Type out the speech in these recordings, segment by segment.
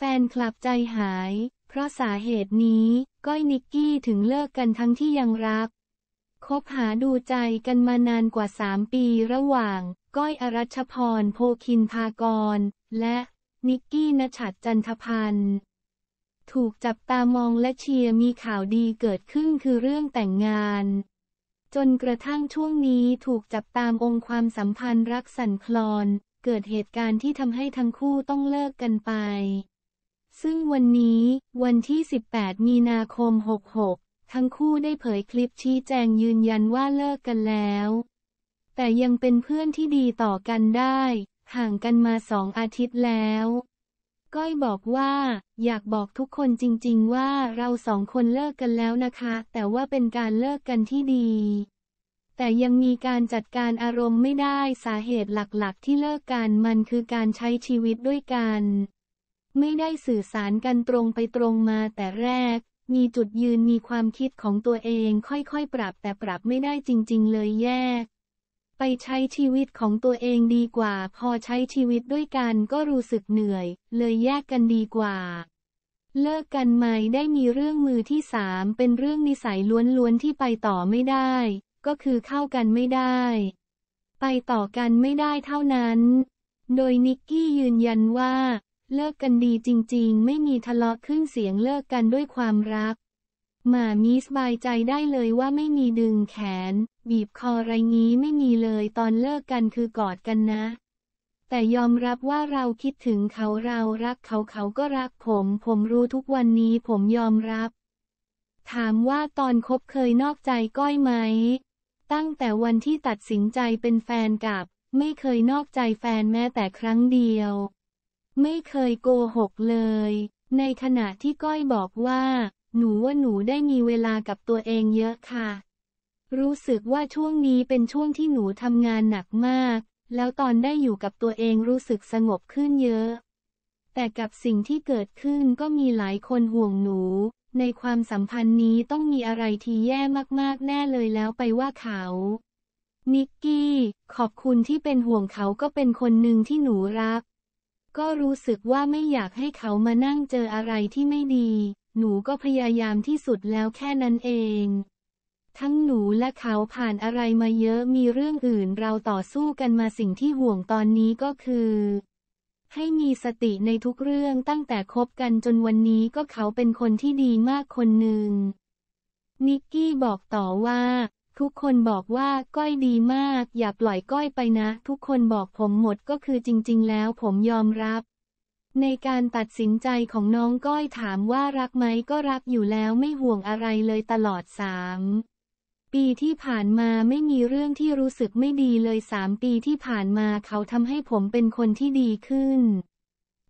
แฟนคลับใจหาย เพราะสาเหตุนี้ก้อยนิกกี้ถึงเลิกกันทั้งที่ยังรัก คบหาดูใจกันมานานกว่า 3 ปีระหว่าง ก้อยอรัชพรโพคินพากร และนิกกี้นชัดจันทพันธ์ ถูกจับตามองและเชียร์มีข่าวดีเกิดขึ้นคือเรื่องแต่งงาน จนกระทั่งช่วงนี้ถูกจับตามองความสัมพันธ์รักสั่นคลอน เกิดเหตุการณ์ที่ทำให้ทั้งคู่ต้องเลิกกันไปซึ่งวันนี้ วันที่ 18 มีนาคม 66 ทั้งคู่ได้เผยคลิปชี้แจงยืนยันว่าเลิกกันแล้ว แต่ยังเป็นเพื่อนที่ดีต่อกันได้ ห่างกันมาสองอาทิตย์แล้ว ก้อยบอกว่า อยากบอกทุกคนจริงๆว่าเราสองคนเลิกกันแล้วนะคะ แต่ว่าเป็นการเลิกกันที่ดี แต่ยังมีการจัดการอารมณ์ไม่ได้สาเหตุหลักๆ ที่เลิกกันมันคือการใช้ชีวิตด้วยกันไม่ได้สื่อสารกันตรงไปตรงมาแต่แรก มีจุดยืนมีความคิดของตัวเองค่อยๆปรับแต่ปรับไม่ได้จริง ๆ เลยแยก ไปใช้ชีวิตของตัวเองดีกว่า พอใช้ชีวิตด้วยกันก็รู้สึกเหนื่อย เลยแยกกันดีกว่า เลิกกันไหมได้มีเรื่องมือที่สามเป็นเรื่องนิสัยล้วนๆที่ไปต่อไม่ได้ ก็คือเข้ากันไม่ได้ ไปต่อกันไม่ได้เท่านั้น โดยนิกกี้ยืนยันว่าเลิกกันดีจริงๆ ไม่มีทะเลาะขึ้นเสียงเลิกกันด้วยความรักหมามีสบายใจได้เลยว่าไม่มีดึงแขน บีบคอไรงี้ไม่มีเลยตอนเลิกกันคือกอดกันนะ แต่ยอมรับว่าเราคิดถึงเขาเรารักเขาเขาก็รักผม ผมรู้ทุกวันนี้ผมยอมรับ ถามว่าตอนคบเคยนอกใจก้อยไหม ตั้งแต่วันที่ตัดสินใจเป็นแฟนกับ ไม่เคยนอกใจแฟนแม้แต่ครั้งเดียวไม่เคยโกหกเลย ในขณะที่ก้อยบอกว่า หนูว่าหนูได้มีเวลากับตัวเองเยอะค่ะ รู้สึกว่าช่วงนี้เป็นช่วงที่หนูทำงานหนักมาก แล้วตอนได้อยู่กับตัวเองรู้สึกสงบขึ้นเยอะ แต่กับสิ่งที่เกิดขึ้นก็มีหลายคนห่วงหนู ในความสัมพันธ์นี้ต้องมีอะไรที่แย่มากๆแน่เลยแล้วไปว่าเขา นิกกี้ ขอบคุณที่เป็นห่วงเขาก็เป็นคนหนึ่งที่หนูรักก็รู้สึกว่าไม่อยากให้เขามานั่งเจออะไรที่ไม่ดี หนูก็พยายามที่สุดแล้วแค่นั้นเอง ทั้งหนูและเขาผ่านอะไรมาเยอะ มีเรื่องอื่นเราต่อสู้กันมาสิ่งที่ห่วงตอนนี้ก็คือ ให้มีสติในทุกเรื่องตั้งแต่คบกันจนวันนี้ก็เขาเป็นคนที่ดีมากคนหนึ่งนิกกี้บอกต่อว่าทุกคนบอกว่าก้อยดีมาก อย่าปล่อยก้อยไปนะ ทุกคนบอกผมหมดก็คือจริงๆ แล้วผมยอมรับในการตัดสินใจของน้องก้อยถามว่ารักไหมก็รักอยู่แล้วไม่ห่วงอะไรเลยตลอดสามปีที่ผ่านมาไม่มีเรื่องที่รู้สึกไม่ดีเลยสามปีที่ผ่านมาเขาทำให้ผมเป็นคนที่ดีขึ้น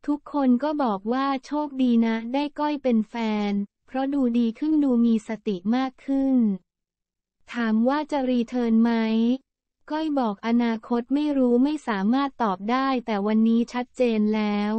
ทุกคนก็บอกว่าโชคดีนะได้ก้อยเป็นแฟนเพราะดูดีขึ้นดูมีสติมากขึ้นถามว่าจะรีเทิร์นไหม ก้อยบอกอนาคตไม่รู้ไม่สามารถตอบได้แต่วันนี้ชัดเจนแล้ว